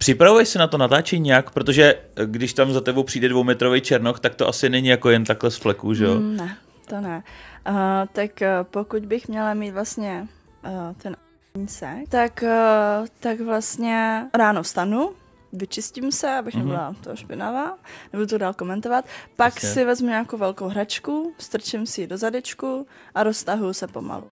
Připravuješ se na to natáčení nějak? Protože eh, když tam za tebou přijde dvoumetrový černoch, tak to asi není jako jen takhle z fleku, že jo? Mm, ne, to ne. Uh, tak uh, pokud bych měla mít vlastně uh, ten sek, tak, uh, tak vlastně ráno vstanu, vyčistím se, abych mm-hmm. nebyla to špinavá, nebudu to dál komentovat. Pak Jasně. si vezmu nějakou velkou hračku, strčím si ji do zadečku a roztahuju se pomalu.